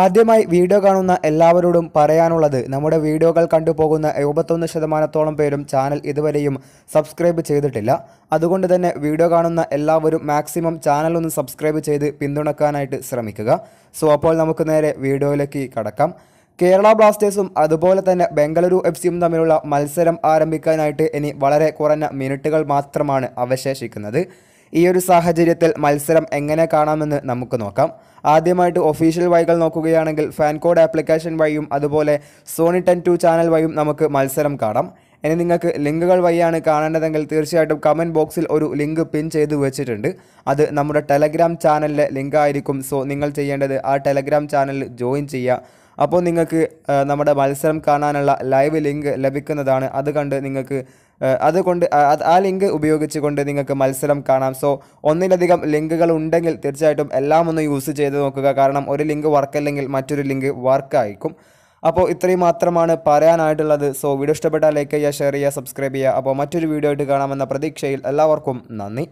ആദ്യമായി വീഡിയോ കാണുന്ന എല്ലാവരോടും പറയാനുള്ളത് നമ്മുടെ വീഡിയോകൾ കണ്ടുപോകുന്ന എഴുപത്തൊന്ന് ശതമാനത്തോളം പേരും ചാനൽ ഇതുവരെയും സബ്സ്ക്രൈബ് ചെയ്തിട്ടില്ല അതുകൊണ്ട് തന്നെ വീഡിയോ കാണുന്ന എല്ലാവരും മാക്സിമം ചാനൽ ഒന്ന് സബ്സ്ക്രൈബ് ചെയ്ത് പിന്തുണക്കാനായിട്ട് ശ്രമിക്കുക സോ അപ്പോൾ നമുക്ക് നേരെ വീഡിയോയിലേക്ക് കടക്കാം കേരള ബ്ലാസ്റ്റേഴ്സും അതുപോലെ തന്നെ ബംഗളൂരു എഫ് സിയും തമ്മിലുള്ള മത്സരം ആരംഭിക്കാനായിട്ട് ഇനി വളരെ കുറഞ്ഞ മിനിറ്റുകൾ മാത്രമാണ് അവശേഷിക്കുന്നത് ഈ ഒരു സാഹചര്യത്തിൽ മത്സരം എങ്ങനെ കാണാമെന്ന് നമുക്ക് നോക്കാം ആദ്യമായിട്ട് ഒഫീഷ്യൽ വഴികൾ നോക്കുകയാണെങ്കിൽ ഫാൻ കോഡ് ആപ്ലിക്കേഷൻ വഴിയും അതുപോലെ സോണി ടെൻ ടു ചാനൽ വഴിയും നമുക്ക് മത്സരം കാണാം ഇനി നിങ്ങൾക്ക് ലിങ്കുകൾ വഴിയാണ് കാണേണ്ടതെങ്കിൽ തീർച്ചയായിട്ടും കമൻറ്റ് ബോക്സിൽ ഒരു ലിങ്ക് പിൻ ചെയ്തു വെച്ചിട്ടുണ്ട് അത് നമ്മുടെ ടെലഗ്രാം ചാനലിലെ ലിങ്കായിരിക്കും സോ നിങ്ങൾ ചെയ്യേണ്ടത് ആ ടെലഗ്രാം ചാനലിൽ ജോയിൻ ചെയ്യുക അപ്പോൾ നിങ്ങൾക്ക് നമ്മുടെ മത്സരം കാണാനുള്ള ലൈവ് ലിങ്ക് ലഭിക്കുന്നതാണ് അത് കണ്ട് നിങ്ങൾക്ക് അതുകൊണ്ട് ആ ലിങ്ക് ഉപയോഗിച്ചുകൊണ്ട് നിങ്ങൾക്ക് മത്സരം കാണാം സോ ഒന്നിലധികം ലിങ്കുകൾ ഉണ്ടെങ്കിൽ തീർച്ചയായിട്ടും എല്ലാം ഒന്ന് യൂസ് ചെയ്ത് നോക്കുക കാരണം ഒരു ലിങ്ക് വർക്കല്ലെങ്കിൽ മറ്റൊരു ലിങ്ക് വർക്കായിരിക്കും അപ്പോൾ ഇത്രയും മാത്രമാണ് പറയാനായിട്ടുള്ളത് സോ വീഡിയോ ഇഷ്ടപ്പെട്ടാൽ ലൈക്ക് ചെയ്യുക ഷെയർ ചെയ്യുക സബ്സ്ക്രൈബ് ചെയ്യുക അപ്പോൾ മറ്റൊരു വീഡിയോ ആയിട്ട് കാണാമെന്ന പ്രതീക്ഷയിൽ എല്ലാവർക്കും നന്ദി